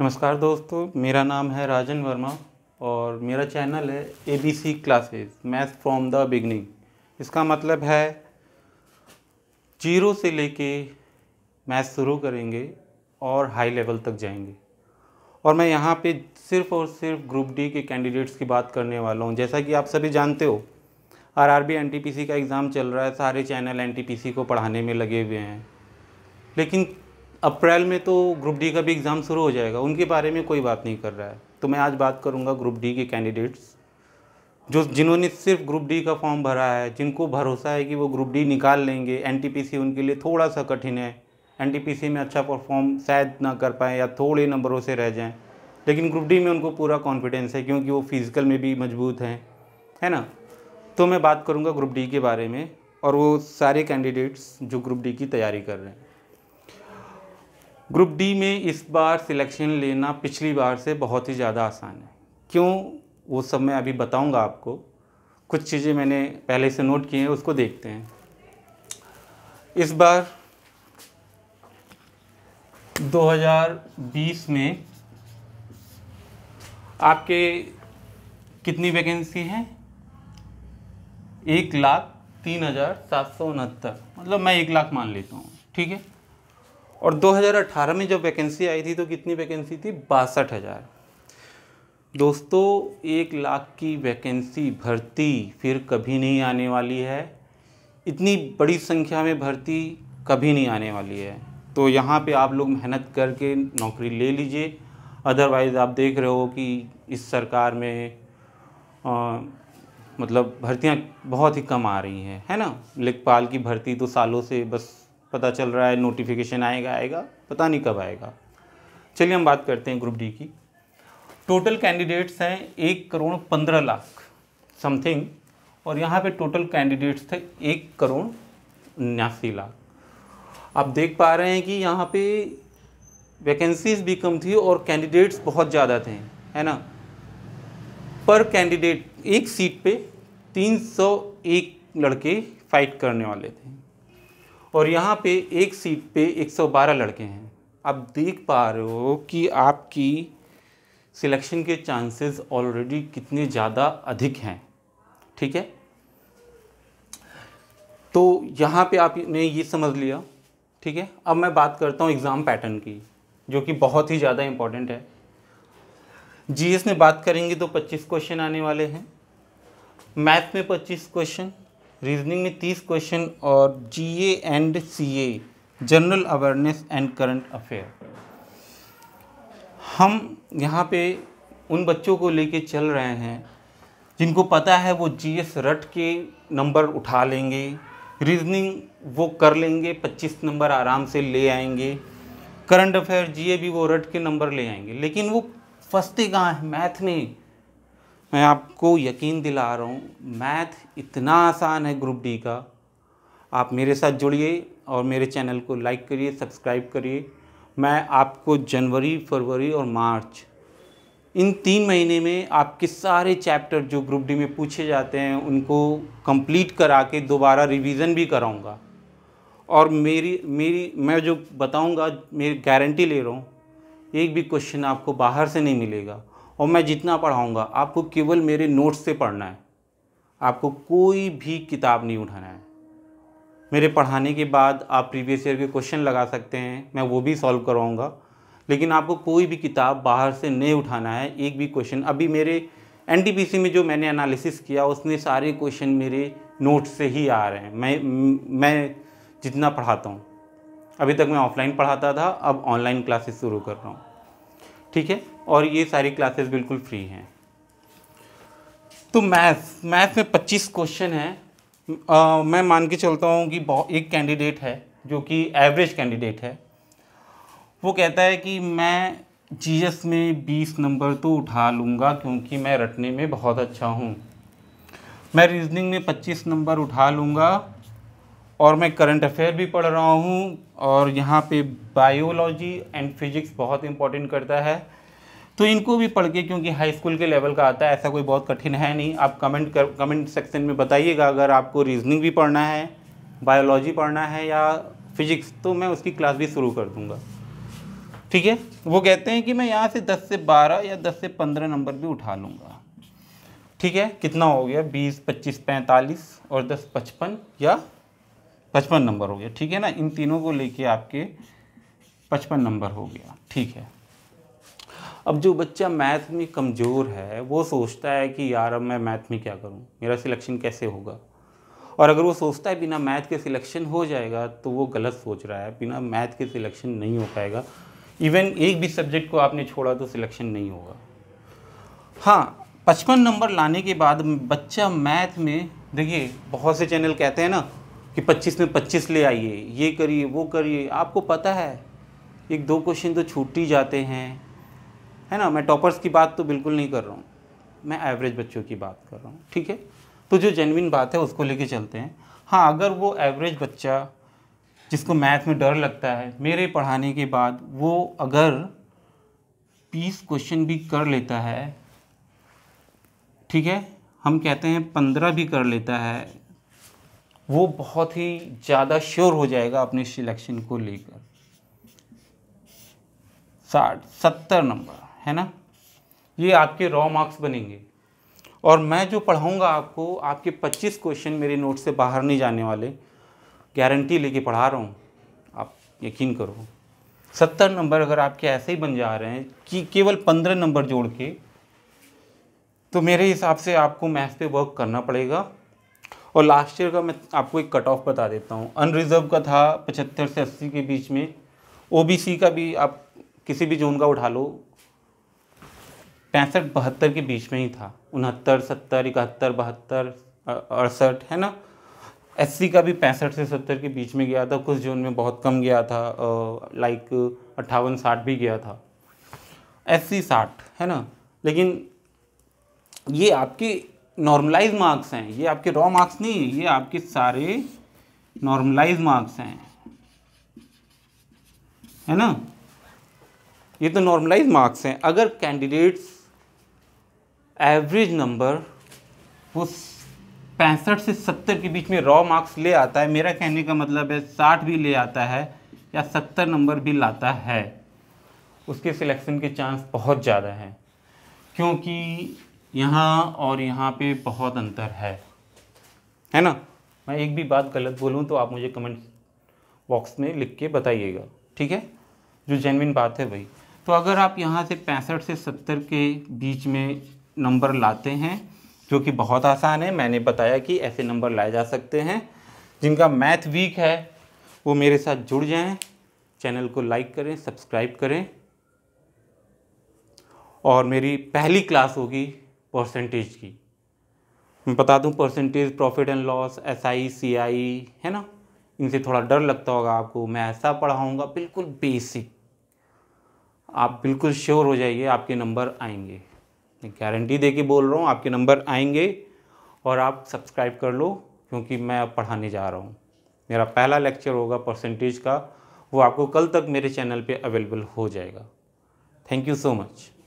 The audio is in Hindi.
नमस्कार दोस्तों मेरा नाम है राजन वर्मा और मेरा चैनल है A B C classes math from the beginning इसका मतलब है जीरो से लेके मैथ शुरू करेंगे और हाई लेवल तक जाएंगे और मैं यहाँ पे सिर्फ़ और सिर्फ ग्रुप डी के कैंडिडेट्स की बात करने वाला हूँ जैसा कि आप सभी जानते हो R R B N T P C का एग्ज़ाम चल रहा है सारे channel N T P C को पढ़ाने में लगे हुए हैं लेकिन अप्रैल में तो ग्रुप डी का भी एग्ज़ाम शुरू हो जाएगा उनके बारे में कोई बात नहीं कर रहा है तो मैं आज बात करूँगा ग्रुप डी के कैंडिडेट्स जो जिन्होंने सिर्फ ग्रुप डी का फॉर्म भरा है जिनको भरोसा है कि वो ग्रुप डी निकाल लेंगे एन उनके लिए थोड़ा सा कठिन है एन में अच्छा परफॉर्म शायद ना कर पाए या थोड़े नंबरों से रह जाएँ लेकिन ग्रुप डी में उनको पूरा कॉन्फिडेंस है क्योंकि वो फिज़िकल में भी मजबूत हैं है ना तो मैं बात करूँगा ग्रुप डी के बारे में और वो सारे कैंडिडेट्स जो ग्रुप डी की तैयारी कर रहे हैं ग्रुप डी में इस बार सिलेक्शन लेना पिछली बार से बहुत ही ज़्यादा आसान है क्यों वो सब मैं अभी बताऊंगा आपको कुछ चीज़ें मैंने पहले से नोट की हैं उसको देखते हैं इस बार 2020 में आपके कितनी वैकेंसी हैं एक लाख तीन हज़ार सात सौ उनहत्तर मतलब मैं एक लाख मान लेता हूँ ठीक है और 2018 में जब वैकेंसी आई थी तो कितनी वैकेंसी थी बासठ हज़ार दोस्तों एक लाख की वैकेंसी भर्ती फिर कभी नहीं आने वाली है इतनी बड़ी संख्या में भर्ती कभी नहीं आने वाली है तो यहाँ पे आप लोग मेहनत करके नौकरी ले लीजिए अदरवाइज़ आप देख रहे हो कि इस सरकार में आ, मतलब भर्तियाँ बहुत ही कम आ रही हैं है ना लेखपाल की भर्ती तो सालों से बस पता चल रहा है नोटिफिकेशन आएगा आएगा पता नहीं कब आएगा चलिए हम बात करते हैं ग्रुप डी की टोटल कैंडिडेट्स हैं एक करोड़ पंद्रह लाख समथिंग और यहाँ पे टोटल कैंडिडेट्स थे एक करोड़ उन्यासी लाख आप देख पा रहे हैं कि यहाँ पे वैकेंसीज भी कम थी और कैंडिडेट्स बहुत ज़्यादा थे है ना पर कैंडिडेट एक सीट पे 301 लड़के फाइट करने वाले थे और यहाँ पे एक सीट पे 112 लड़के हैं आप देख पा रहे हो कि आपकी सिलेक्शन के चांसेस ऑलरेडी कितने ज़्यादा अधिक हैं ठीक है तो यहाँ पे आपने ये समझ लिया ठीक है अब मैं बात करता हूँ एग्ज़ाम पैटर्न की जो कि बहुत ही ज़्यादा इम्पॉर्टेंट है जीएस में बात करेंगे तो 25 क्वेश्चन आने वाले हैं मैथ में 25 क्वेश्चन रीजनिंग में तीस क्वेश्चन और G and C general awareness and current affair हम यहाँ पे उन बच्चों को लेके चल रहे हैं जिनको पता है वो जीएस रट के नंबर उठा लेंगे रीजनिंग वो कर लेंगे 25 नंबर आराम से ले आएंगे करंट अफेयर जीए भी वो रट के नंबर ले आएंगे लेकिन वो फंसते कहाँ हैं मैथ में मैं आपको यकीन दिला रहा हूँ मैथ इतना आसान है ग्रुप डी का आप मेरे साथ जुड़िए और मेरे चैनल को लाइक करिए सब्सक्राइब करिए मैं आपको जनवरी फरवरी और मार्च इन तीन महीने में आपके सारे चैप्टर जो ग्रुप डी में पूछे जाते हैं उनको कंप्लीट करा के दोबारा रिवीजन भी कराऊंगा और मेरी मेरी मैं जो बताऊंगा मेरी गारंटी ले रहा हूँ एक भी क्वेश्चन आपको बाहर से नहीं मिलेगा और मैं जितना पढ़ाऊँगा आपको केवल मेरे नोट्स से पढ़ना है आपको कोई भी किताब नहीं उठाना है मेरे पढ़ाने के बाद आप प्रीवियस ईयर के क्वेश्चन लगा सकते हैं मैं वो भी सॉल्व करवाऊँगा लेकिन आपको कोई भी किताब बाहर से नहीं उठाना है एक भी क्वेश्चन अभी मेरे एन में जो मैंने एनालिसिस किया उसमें सारे क्वेश्चन मेरे नोट्स से ही आ रहे हैं मैं मैं जितना पढ़ाता हूँ अभी तक मैं ऑफलाइन पढ़ाता था अब ऑनलाइन क्लासेस शुरू कर रहा हूँ ठीक है और ये सारी क्लासेस बिल्कुल फ्री हैं तो मैथ्स मैथ्स में 25 क्वेश्चन हैं मैं मान के चलता हूँ कि एक कैंडिडेट है जो कि एवरेज कैंडिडेट है वो कहता है कि मैं जीएस में 20 नंबर तो उठा लूँगा क्योंकि मैं रटने में बहुत अच्छा हूँ मैं रीजनिंग में 25 नंबर उठा लूँगा और मैं करंट अफेयर भी पढ़ रहा हूँ और यहाँ पे बायोलॉजी एंड फिजिक्स बहुत इम्पोर्टेंट करता है तो इनको भी पढ़ के क्योंकि हाई स्कूल के लेवल का आता है ऐसा कोई बहुत कठिन है नहीं आप कमेंट कर कमेंट सेक्शन में बताइएगा अगर आपको रीजनिंग भी पढ़ना है बायोलॉजी पढ़ना है या फिजिक्स तो मैं उसकी क्लास भी शुरू कर दूँगा ठीक है वो कहते हैं कि मैं यहाँ से दस से बारह या दस से पंद्रह नंबर भी उठा लूँगा ठीक है कितना हो गया बीस पच्चीस पैंतालीस और दस पचपन या पचपन नंबर हो गया ठीक है ना इन तीनों को लेके आपके पचपन नंबर हो गया ठीक है अब जो बच्चा मैथ में कमज़ोर है वो सोचता है कि यार अब मैं मैथ में क्या करूँ मेरा सिलेक्शन कैसे होगा और अगर वो सोचता है बिना मैथ के सिलेक्शन हो जाएगा तो वो गलत सोच रहा है बिना मैथ के सिलेक्शन नहीं हो पाएगा इवन एक भी सब्जेक्ट को आपने छोड़ा तो सिलेक्शन नहीं होगा हाँ पचपन नंबर लाने के बाद बच्चा मैथ में देखिए बहुत से चैनल कहते हैं ना कि 25 में 25 ले आइए ये करिए वो करिए आपको पता है एक दो क्वेश्चन तो छूट ही जाते हैं है ना मैं टॉपर्स की बात तो बिल्कुल नहीं कर रहा हूँ मैं एवरेज बच्चों की बात कर रहा हूँ ठीक है तो जो जेनविन बात है उसको लेके चलते हैं हाँ अगर वो एवरेज बच्चा जिसको मैथ में डर लगता है मेरे पढ़ाने के बाद वो अगर बीस क्वेश्चन भी कर लेता है ठीक है हम कहते हैं पंद्रह भी कर लेता है वो बहुत ही ज़्यादा श्योर हो जाएगा अपने सिलेक्शन को लेकर साठ सत्तर नंबर है ना ये आपके रॉ मार्क्स बनेंगे और मैं जो पढ़ाऊँगा आपको आपके 25 क्वेश्चन मेरे नोट से बाहर नहीं जाने वाले गारंटी लेके पढ़ा रहा हूँ आप यकीन करो सत्तर नंबर अगर आपके ऐसे ही बन जा रहे हैं कि केवल पंद्रह नंबर जोड़ के तो मेरे हिसाब से आपको मैथ पे वर्क करना पड़ेगा और लास्ट ईयर का मैं आपको एक कट ऑफ बता देता हूँ अनरिजर्व का था पचहत्तर से अस्सी के बीच में ओबीसी का भी आप किसी भी जोन का उठा लो पैंसठ बहत्तर के बीच में ही था उनहत्तर सत्तर इकहत्तर बहत्तर अड़सठ है ना एस का भी पैंसठ से सत्तर के बीच में गया था कुछ जोन में बहुत कम गया था लाइक अट्ठावन साठ भी गया था एस सी साठ है ना लेकिन ये आपके नॉर्मलाइज मार्क्स हैं ये आपके रॉ मार्क्स नहीं है ये आपके सारे नॉर्मलाइज मार्क्स हैं है ना ये तो नॉर्मलाइज मार्क्स हैं अगर कैंडिडेट्स एवरेज नंबर वो पैंसठ से सत्तर के बीच में रॉ मार्क्स ले आता है मेरा कहने का मतलब है साठ भी ले आता है या सत्तर नंबर भी लाता है उसके सिलेक्शन के चांस बहुत ज़्यादा हैं क्योंकि यहाँ और यहाँ पे बहुत अंतर है है ना मैं एक भी बात गलत बोलूँ तो आप मुझे कमेंट बॉक्स में लिख के बताइएगा ठीक है जो जेनविन बात है वही तो अगर आप यहाँ से पैंसठ से सत्तर के बीच में नंबर लाते हैं जो कि बहुत आसान है मैंने बताया कि ऐसे नंबर लाए जा सकते हैं जिनका मैथ वीक है वो मेरे साथ जुड़ जाएं चैनल को लाइक करें सब्सक्राइब करें और मेरी पहली क्लास होगी परसेंटेज की मैं बता दूं percentage profit and loss S I C I है ना इनसे थोड़ा डर लगता होगा आपको मैं ऐसा पढ़ाऊँगा बिल्कुल बेसिक आप बिल्कुल श्योर हो जाइए आपके नंबर आएंगे मैं गारंटी दे के बोल रहा हूँ आपके नंबर आएंगे और आप सब्सक्राइब कर लो क्योंकि मैं अब पढ़ाने जा रहा हूँ मेरा पहला लेक्चर होगा परसेंटेज का वो आपको कल तक मेरे चैनल पे अवेलेबल हो जाएगा थैंक यू सो मच